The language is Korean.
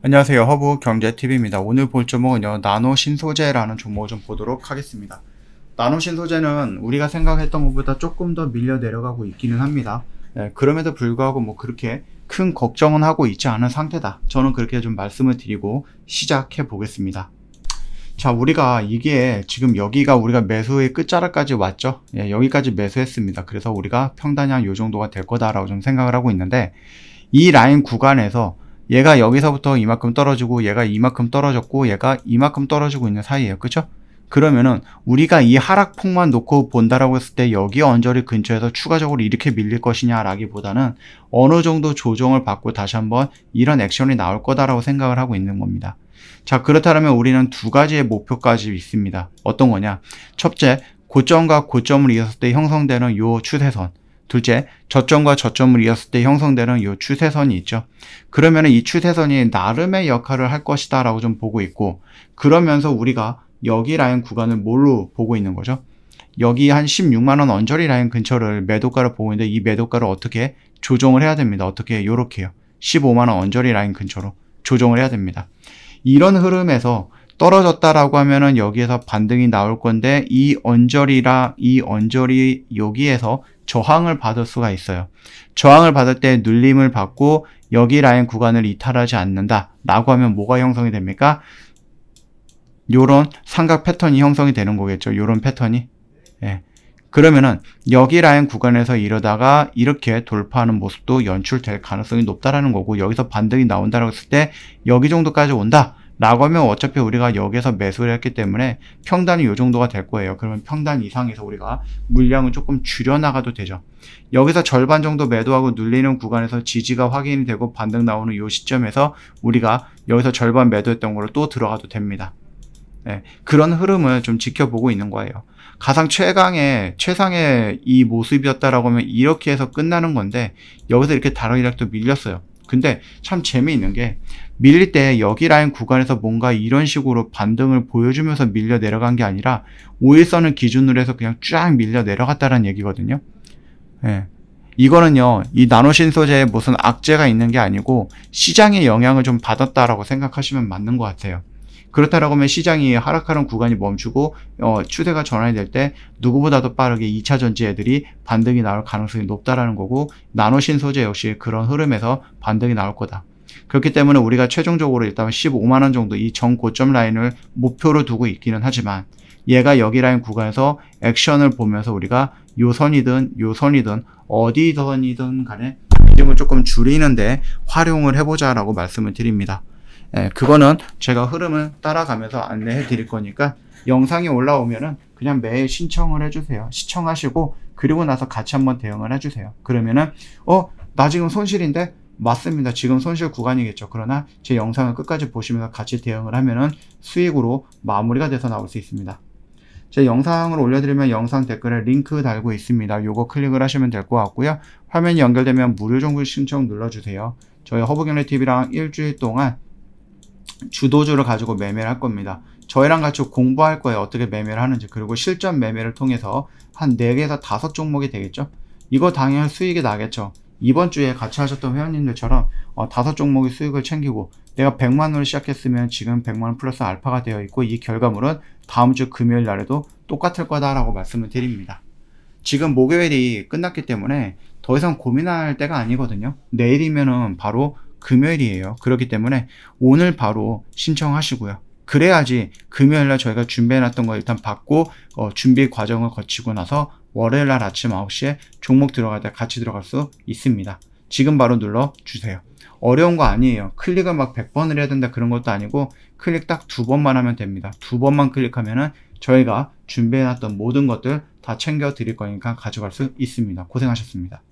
안녕하세요 허브 경제TV입니다. 오늘 볼 종목은요 나노 신소재라는 종목을 좀 보도록 하겠습니다. 나노 신소재는 우리가 생각했던 것보다 조금 더 밀려 내려가고 있기는 합니다. 예, 그럼에도 불구하고 뭐 그렇게 큰 걱정은 하고 있지 않은 상태다. 저는 그렇게 좀 말씀을 드리고 시작해 보겠습니다. 자 우리가 이게 지금 여기가 우리가 매수의 끝자락까지 왔죠 예, 여기까지 매수했습니다 그래서 우리가 평단이 한요 정도가 될 거다라고 좀 생각을 하고 있는데 이 라인 구간에서 얘가 여기서부터 이만큼 떨어지고 얘가 이만큼 떨어졌고 얘가 이만큼 떨어지고 있는 사이예요. 그쵸 그러면은 우리가 이 하락폭만 놓고 본다라고 했을 때 여기 언저리 근처에서 추가적으로 이렇게 밀릴 것이냐라기보다는 어느 정도 조정을 받고 다시 한번 이런 액션이 나올 거다라고 생각을 하고 있는 겁니다. 자 그렇다면 우리는 두 가지의 목표까지 있습니다. 어떤 거냐? 첫째, 고점과 고점을 이었을 때 형성되는 요 추세선 둘째, 저점과 저점을 이었을 때 형성되는 이 추세선이 있죠. 그러면 이 추세선이 나름의 역할을 할 것이다 라고 좀 보고 있고 그러면서 우리가 여기 라인 구간을 뭘로 보고 있는 거죠? 여기 한 16만원 언저리 라인 근처를 매도가를 보고 있는데 이 매도가를 어떻게 조정을 해야 됩니다. 어떻게 요렇게요. 15만원 언저리 라인 근처로 조정을 해야 됩니다. 이런 흐름에서 떨어졌다라고 하면은 여기에서 반등이 나올 건데 이 언저리라 이 언저리 여기에서 저항을 받을 수가 있어요. 저항을 받을 때 눌림을 받고 여기 라인 구간을 이탈하지 않는다 라고 하면 뭐가 형성이 됩니까? 요런 삼각 패턴이 형성이 되는 거겠죠. 요런 패턴이. 예. 그러면은 여기 라인 구간에서 이러다가 이렇게 돌파하는 모습도 연출될 가능성이 높다라는 거고 여기서 반등이 나온다라고 했을 때 여기 정도까지 온다. 라고 하면 어차피 우리가 여기서 매수를 했기 때문에 평단이 요 정도가 될 거예요. 그러면 평단 이상에서 우리가 물량을 조금 줄여나가도 되죠. 여기서 절반 정도 매도하고 눌리는 구간에서 지지가 확인이 되고 반등 나오는 요 시점에서 우리가 여기서 절반 매도했던 거로 또 들어가도 됩니다. 네, 그런 흐름을 좀 지켜보고 있는 거예요. 가상 최강의 최상의 이 모습이었다라고 하면 이렇게 해서 끝나는 건데 여기서 이렇게 다른 이락도 밀렸어요. 근데 참 재미있는 게 밀릴 때 여기 라인 구간에서 뭔가 이런 식으로 반등을 보여주면서 밀려 내려간 게 아니라 오일선을 기준으로 해서 그냥 쫙 밀려 내려갔다는 라 얘기거든요. 예. 이거는요, 이 나노신 소재에 무슨 악재가 있는 게 아니고 시장의 영향을 좀 받았다라고 생각하시면 맞는 것 같아요. 그렇다라고 하면 시장이 하락하는 구간이 멈추고 어, 추세가 전환이 될 때 누구보다도 빠르게 2차 전지 애들이 반등이 나올 가능성이 높다라는 거고 나노 신소재 역시 그런 흐름에서 반등이 나올 거다. 그렇기 때문에 우리가 최종적으로 일단 15만 원 정도 이 전 고점 라인을 목표로 두고 있기는 하지만 얘가 여기 라인 구간에서 액션을 보면서 우리가 요 선이든 요 선이든 어디 선이든 간에 비중을 조금 줄이는데 활용을 해보자라고 말씀을 드립니다. 예, 그거는 제가 흐름을 따라가면서 안내해 드릴 거니까 영상이 올라오면은 그냥 매일 신청을 해주세요. 시청하시고 그리고 나서 같이 한번 대응을 해주세요. 그러면은 어나 지금 손실인데 맞습니다. 지금 손실 구간이겠죠. 그러나 제 영상을 끝까지 보시면서 같이 대응을 하면은 수익으로 마무리가 돼서 나올 수 있습니다. 제 영상을 올려드리면 영상 댓글에 링크 달고 있습니다. 요거 클릭을 하시면 될 것 같고요. 화면이 연결되면 무료 정보 신청 눌러주세요. 저희 허브경례TV랑 일주일 동안 주도주를 가지고 매매를 할 겁니다. 저희랑 같이 공부할 거예요. 어떻게 매매를 하는지. 그리고 실전 매매를 통해서 한 4개에서 5종목이 되겠죠. 이거 당연히 수익이 나겠죠. 이번 주에 같이 하셨던 회원님들처럼 어, 5종목이 수익을 챙기고 내가 100만원을 시작했으면 지금 100만원 플러스 알파가 되어 있고 이 결과물은 다음 주 금요일 날에도 똑같을 거다라고 말씀을 드립니다. 지금 목요일이 끝났기 때문에 더 이상 고민할 때가 아니거든요. 내일이면은 바로 금요일이에요. 그렇기 때문에 오늘 바로 신청하시고요. 그래야지 금요일날 저희가 준비해놨던 거 일단 받고 어, 준비 과정을 거치고 나서 월요일날 아침 9시에 종목 들어갈 때 같이 들어갈 수 있습니다. 지금 바로 눌러주세요. 어려운 거 아니에요. 클릭을 막 100번을 해야 된다 그런 것도 아니고 클릭 딱 두 번만 하면 됩니다. 두 번만 클릭하면은 저희가 준비해놨던 모든 것들 다 챙겨 드릴 거니까 가져갈 수 있습니다. 고생하셨습니다.